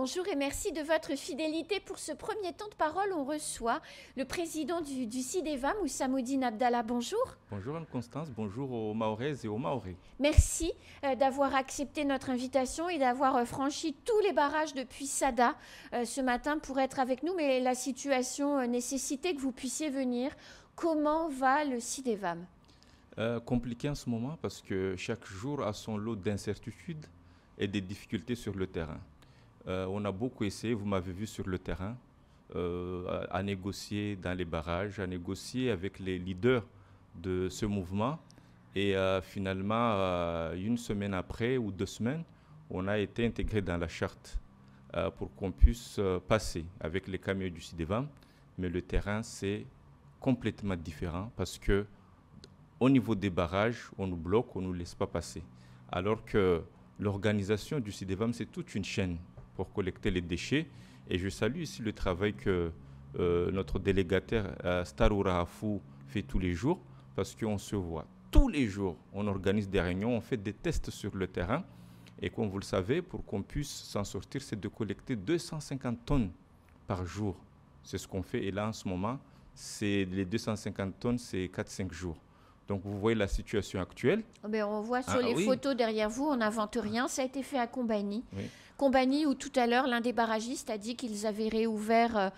Bonjour et merci de votre fidélité. Pour ce premier temps de parole, on reçoit le président du, du CIDEVA, Moussamoudine Abdallah. Bonjour. Bonjour Anne-Constance, bonjour aux Mahoraises et aux Mahorais. Merci euh, d'avoir accepté notre invitation et d'avoir euh, franchi tous les barrages depuis Sada euh, ce matin pour être avec nous. Mais la situation nécessitait que vous puissiez venir. Comment va le CIDEVAM Compliqué en ce moment parce que chaque jour a son lot d'incertitudes et des difficultés sur le terrain. Euh, on a beaucoup essayé, vous m'avez vu sur le terrain, euh, à, négocier dans les barrages, à négocier avec les leaders de ce mouvement. Et euh, finalement, une semaine après ou deux semaines, on a été intégré dans la charte pour qu'on puisse passer avec les camions du CIDEVAM. Mais le terrain, c'est complètement différent parce que au niveau des barrages, on nous bloque, on ne nous laisse pas passer. Alors que l'organisation du CIDEVAM, c'est toute une chaîne pour collecter les déchets. Et je salue ici le travail que euh, notre délégataire euh, Staroura Afou fait tous les jours, parce qu'on se voit tous les jours. On organise des réunions, on fait des tests sur le terrain. Et comme vous le savez, pour qu'on puisse s'en sortir, c'est de collecter 250 tonnes par jour. C'est ce qu'on fait. Et là, en ce moment, c'est les 250 tonnes, c'est 4-5 jours. Donc vous voyez la situation actuelle. Oh, ben, on voit sur ah, les photos derrière vous, on n'invente rien. Ça a été fait à Combani. Oui compagnie où tout à l'heure, l'un des barragistes a dit qu'ils avaient réouvert euh,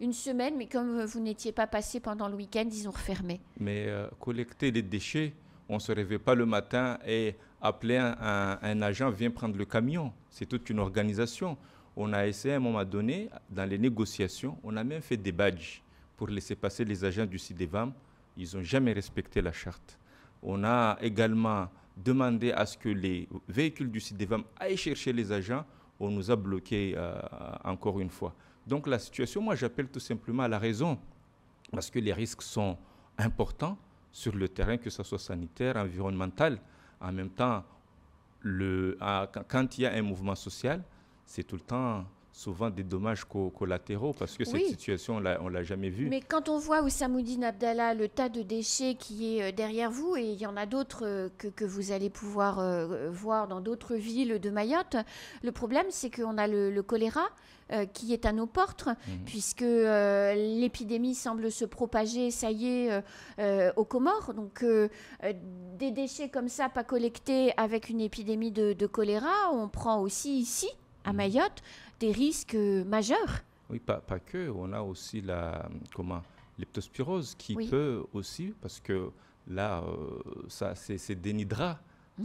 une semaine, mais comme euh, vous n'étiez pas passé pendant le week-end, ils ont refermé. Mais euh, collecter les déchets, on ne se réveille pas le matin et appeler un, agent, vient prendre le camion. C'est toute une organisation. On a essayé à un moment donné, dans les négociations, on a même fait des badges pour laisser passer les agents du CIDEVAM. Ils n'ont jamais respecté la charte. On a également demandé à ce que les véhicules du CIDEVAM aillent chercher les agents on nous a bloqués euh, encore une fois. Donc la situation, moi j'appelle tout simplement à la raison, parce que les risques sont importants sur le terrain, que ce soit sanitaire, environnemental. En même temps, le, ah, quand il y a un mouvement social, c'est tout le temps souvent des dommages collatéraux parce que cette situation, on l'a jamais vue. Mais quand on voit Samoudine Abdallah, le tas de déchets qui est euh, derrière vous, et il y en a d'autres euh, que, vous allez pouvoir euh, voir dans d'autres villes de Mayotte, le problème c'est qu'on a le, choléra, qui est à nos portes, mhm. puisque l'épidémie semble se propager, ça y est, aux Comores. Donc des déchets comme ça, pas collectés avec une épidémie de, choléra, on prend aussi ici à mm. Mayotte des risques euh, majeurs. Oui, pas, que. On a aussi la comment leptospirose qui peut aussi, parce que là, euh, ça, c'est des mm.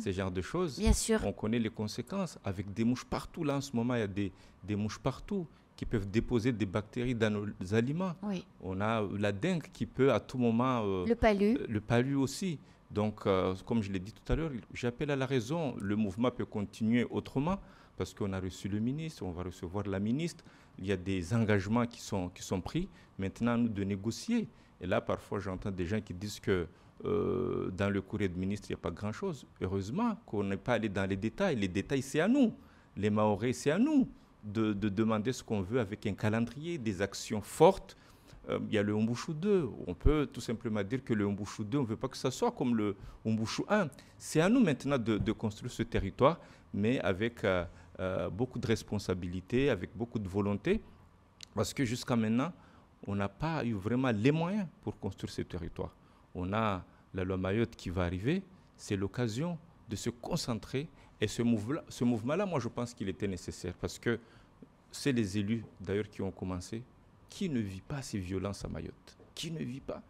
ce genre de choses. Bien sûr. On connaît les conséquences. Avec des mouches partout, là, en ce moment, il y a des, mouches partout qui peuvent déposer des bactéries dans nos aliments. Oui. On a la dengue qui peut à tout moment... Euh, le palu. le palu aussi. Donc, comme je l'ai dit tout à l'heure, j'appelle à la raison. Le mouvement peut continuer autrement parce qu'on a reçu le ministre, on va recevoir la ministre. Il y a des engagements qui sont, qui sont pris. Maintenant, nous de négocier. Et là, parfois, j'entends des gens qui disent que euh, dans le courrier de ministre, il n'y a pas grand-chose. Heureusement qu'on n'est pas allé dans les détails. Les détails, c'est à nous. Les Maoris, c'est à nous de, demander ce qu'on veut avec un calendrier, des actions fortes. Euh, il y a le Ombouchou 2. On peut tout simplement dire que le Ombouchou 2, on ne veut pas que ça soit comme le Ombouchou 1. C'est à nous maintenant de, construire ce territoire, mais avec... Euh, euh, beaucoup de responsabilités, avec beaucoup de volonté, parce que jusqu'à maintenant, on n'a pas eu vraiment les moyens pour construire ce territoire. On a la loi Mayotte qui va arriver, c'est l'occasion de se concentrer. Et ce mouvement-là, ce mouvement -là, moi, je pense qu'il était nécessaire parce que c'est les élus, d'ailleurs, qui ont commencé. Qui ne vit pas ces violences à Mayotte Qui ne vit pas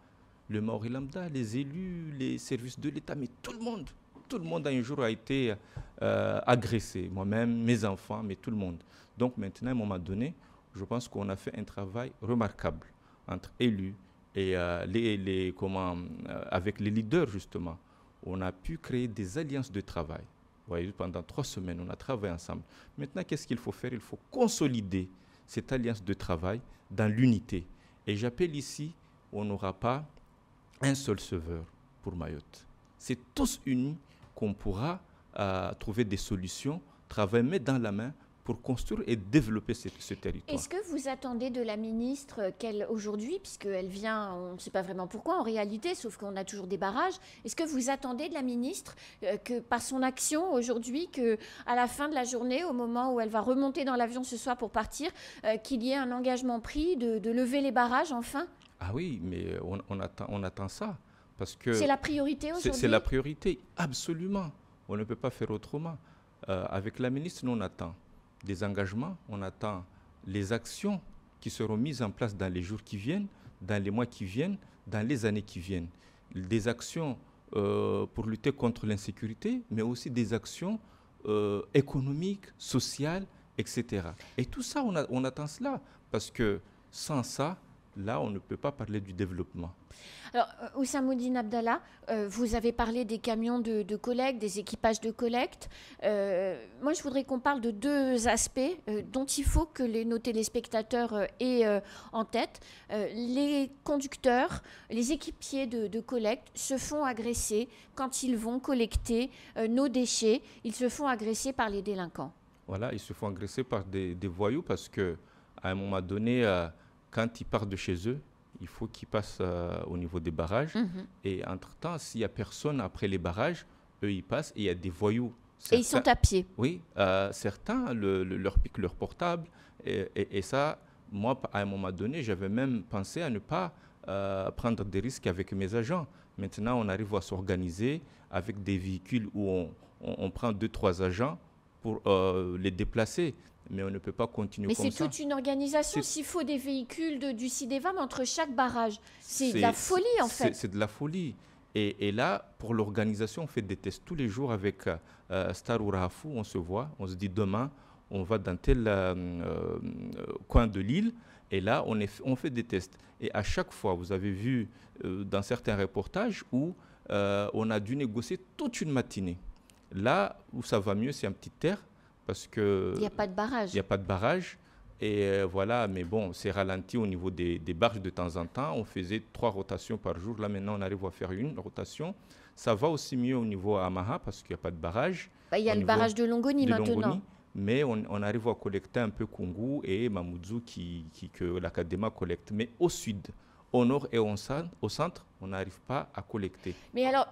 Le Maori lambda, les élus, les services de l'État, mais tout le monde tout le monde un jour a été euh, agressé, moi-même, mes enfants, mais tout le monde. Donc maintenant, à un moment donné, je pense qu'on a fait un travail remarquable entre élus et euh, les, comment, euh, avec les leaders, justement. On a pu créer des alliances de travail. Vous voyez, pendant trois semaines, on a travaillé ensemble. Maintenant, qu'est-ce qu'il faut faire Il faut consolider cette alliance de travail dans l'unité. Et j'appelle ici, on n'aura pas un seul sauveur pour Mayotte. C'est tous unis qu'on pourra euh, trouver des solutions, travailler main dans la main pour construire et développer ce, territoire. Est-ce que vous attendez de la ministre qu'elle, aujourd'hui, puisqu'elle vient, on ne sait pas vraiment pourquoi en réalité, sauf qu'on a toujours des barrages, est-ce que vous attendez de la ministre euh, que par son action aujourd'hui, que à la fin de la journée, au moment où elle va remonter dans l'avion ce soir pour partir, euh, qu'il y ait un engagement pris de, lever les barrages enfin Ah oui, mais on attend ça que c'est la priorité aujourd'hui. C'est la priorité, absolument. On ne peut pas faire autrement. Euh, avec la ministre, nous, on attend des engagements, on attend les actions qui seront mises en place dans les jours qui viennent, dans les mois qui viennent, dans les années qui viennent. Des actions euh, pour lutter contre l'insécurité, mais aussi des actions euh, économiques, sociales, etc. Et tout ça, on, on attend cela, parce que sans ça, là, on ne peut pas parler du développement. Alors, euh, Oussamoudine Abdallah, euh, vous avez parlé des camions de, de collecte, des équipages de collecte. Euh, moi, je voudrais qu'on parle de deux aspects dont il faut que les, nos téléspectateurs aient en tête. les conducteurs, les équipiers de, collecte se font agresser quand ils vont collecter nos déchets. Ils se font agresser par les délinquants. Voilà, ils se font agresser par des, des voyous parce que à un moment donné quand ils partent de chez eux, il faut qu'ils passent euh, au niveau des barrages. Mhm. Et entre-temps, s'il n'y a personne après les barrages, eux, ils passent et il y a des voyous. et ils sont à pied. Oui, euh, certains leur piquent leur portable. Et, ça, moi, à un moment donné, j'avais même pensé à ne pas euh, prendre des risques avec mes agents. Maintenant, on arrive à s'organiser avec des véhicules où on prend deux, trois agents pour euh, les déplacer. Mais on ne peut pas continuer mais comme ça. Mais c'est toute une organisation. S'il faut des véhicules de, du CIDEVAM entre chaque barrage, c'est de la folie en fait. C'est de la folie. Et, là, pour l'organisation, on fait des tests tous les jours avec euh, Star On se voit, on se dit demain, on va dans tel euh, euh, coin de l'île. Et là, on, est, on, fait des tests. Et à chaque fois, vous avez vu dans certains reportages où on a dû négocier toute une matinée. Là où ça va mieux, c'est un petit terre, parce qu'il n'y a pas de barrage. Il n'y a pas de barrage. Et euh, voilà, mais bon, c'est ralenti au niveau des, barges de temps en temps. On faisait trois rotations par jour. Là, maintenant, on arrive à faire une rotation. Ça va aussi mieux au niveau à Amaha parce qu'il n'y a pas de barrage. Bah, il y a le barrage de Longoni maintenant. mais on, arrive à collecter un peu Kungu et Mamoudzou qui, que l'Académie collecte. Mais au sud, au nord et au centre, on n'arrive pas à collecter. Mais alors,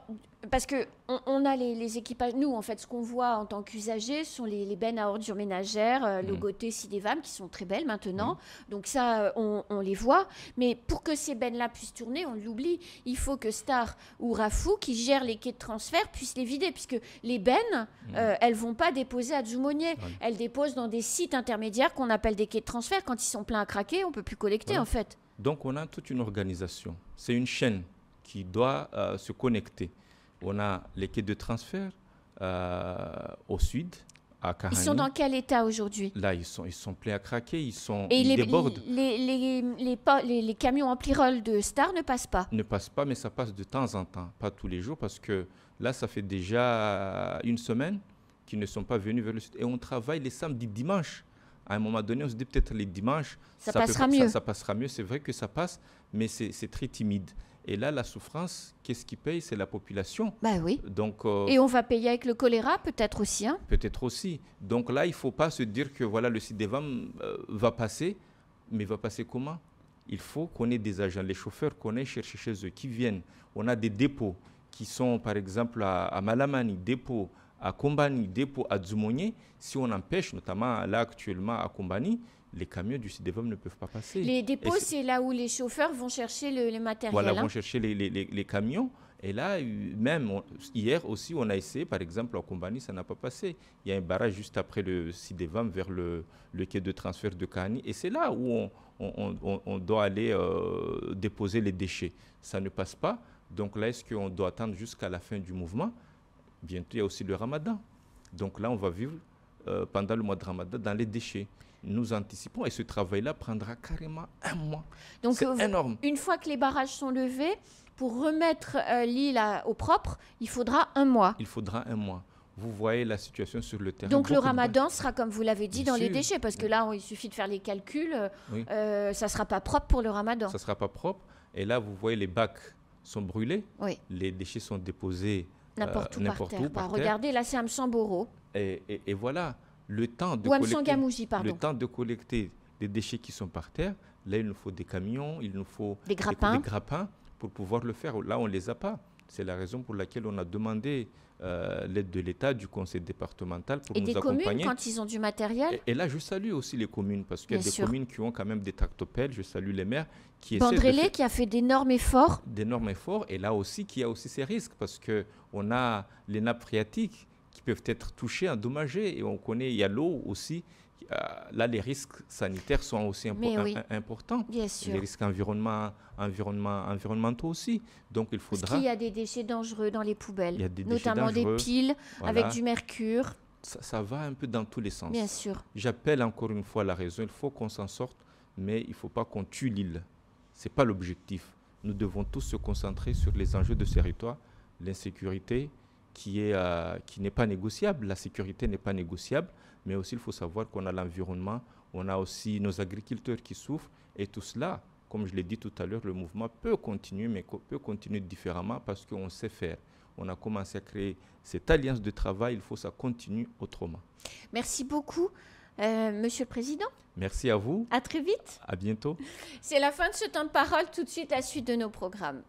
parce que on, a les, équipages, nous en fait, ce qu'on voit en tant qu'usagers sont les, les, bennes à ordures ménagères, le euh, mm. logotées, Sidévame, qui sont très belles maintenant. Mm. Donc ça, euh, on, les voit. Mais pour que ces bennes-là puissent tourner, on l'oublie, il faut que Star ou Rafou, qui gèrent les quais de transfert, puissent les vider, puisque les bennes, mm. euh, elles vont pas déposer à Djoumonier. Elles déposent dans des sites intermédiaires qu'on appelle des quais de transfert. Quand ils sont pleins à craquer, on peut plus collecter en fait. Donc on a toute une organisation. C'est une chaîne qui doit euh, se connecter. On a les quais de transfert euh, au sud, à Karani. Ils sont dans quel état aujourd'hui Là, ils sont, ils sont pleins à craquer, ils, sont, Et les, débordent. Les, les, camions en roll de Star ne passent pas Ne passent pas, mais ça passe de temps en temps, pas tous les jours, parce que là, ça fait déjà une semaine qu'ils ne sont pas venus vers le sud. Et on travaille les samedis, dimanches à un moment donné, on se dit peut-être les dimanches, ça, passera, mieux. Ça, passera mieux. C'est vrai que ça passe, mais c'est très timide. Et là, la souffrance, qu'est-ce qui paye C'est la population. Bah oui. Donc, euh, et on va payer avec le choléra, peut-être aussi. Hein. peut-être aussi. Donc là, il ne faut pas se dire que voilà, le des euh, va passer, mais va passer comment Il faut qu'on ait des agents, les chauffeurs qu'on ait chercher chez eux, qui viennent. On a des dépôts qui sont, par exemple, à, à Malamani, dépôts à Combani, dépôt à Dzoumonier, si on empêche, notamment là actuellement à Combani, les camions du CDVOM ne peuvent pas passer. Les dépôts, c'est là où les chauffeurs vont chercher les matériels. Voilà, hein. vont chercher les, camions. Et là, euh, même hier aussi, on a essayé, par exemple, à compagnie, ça n'a pas passé. Il y a un barrage juste après le CIDEVAM vers le, quai de transfert de Cani. Et c'est là où on, doit aller euh, déposer les déchets. Ça ne passe pas. Donc là, est-ce qu'on doit attendre jusqu'à la fin du mouvement Bientôt, il y a aussi le ramadan. Donc là, on va vivre euh, pendant le mois de ramadan dans les déchets. Nous anticipons et ce travail-là prendra carrément un mois. Donc, euh, une fois que les barrages sont levés, pour remettre euh, l'île au propre, il faudra un mois. Il faudra un mois vous voyez la situation sur le terrain. Donc le ramadan sera, comme vous l'avez dit, dans les déchets, parce que là, il suffit de faire les calculs, ça ne sera pas propre pour le ramadan. Ça ne sera pas propre. Et là, vous voyez, les bacs sont brûlés, les déchets sont déposés N'importe où, euh, par, bah, terre, Regardez, là, c'est à Et, voilà, le temps, de collecter, le de des déchets qui sont par terre, là, il nous faut des camions, il nous faut des grappins, des grappins pour pouvoir le faire. Là, on ne les a pas. C'est la raison pour laquelle on a demandé euh, l'aide de l'État, du conseil départemental pour nous accompagner. Et des communes quand ils ont du matériel et, là, je salue aussi les communes parce qu'il y a des communes qui ont quand même des tractopelles. Je salue les maires qui Bandrélé qui a fait d'énormes efforts. D'énormes efforts et là aussi qui a aussi ses risques parce que on a les nappes phréatiques qui peuvent être touchées, endommagées et on connaît il y a l'eau aussi euh, là, les risques sanitaires sont aussi importants. Les risques environnement, environnement, environnementaux aussi. Donc, il faudra. y a des déchets dangereux dans les poubelles, il y a des notamment des piles avec du mercure. Ça, ça, va un peu dans tous les sens. Bien sûr. J'appelle encore une fois la raison. Il faut qu'on s'en sorte, mais il ne faut pas qu'on tue l'île. Ce n'est pas l'objectif. Nous devons tous se concentrer sur les enjeux de ce territoire, l'insécurité, euh, qui n'est pas négociable. La sécurité n'est pas négociable, mais aussi il faut savoir qu'on a l'environnement, on a aussi nos agriculteurs qui souffrent, et tout cela, comme je l'ai dit tout à l'heure, le mouvement peut continuer, mais peut continuer différemment parce qu'on sait faire. On a commencé à créer cette alliance de travail, il faut que ça continue autrement. Merci beaucoup. Euh, Monsieur le Président. Merci à vous. À très vite. À bientôt. C'est la fin de ce temps de parole. Tout de suite, la suite de nos programmes.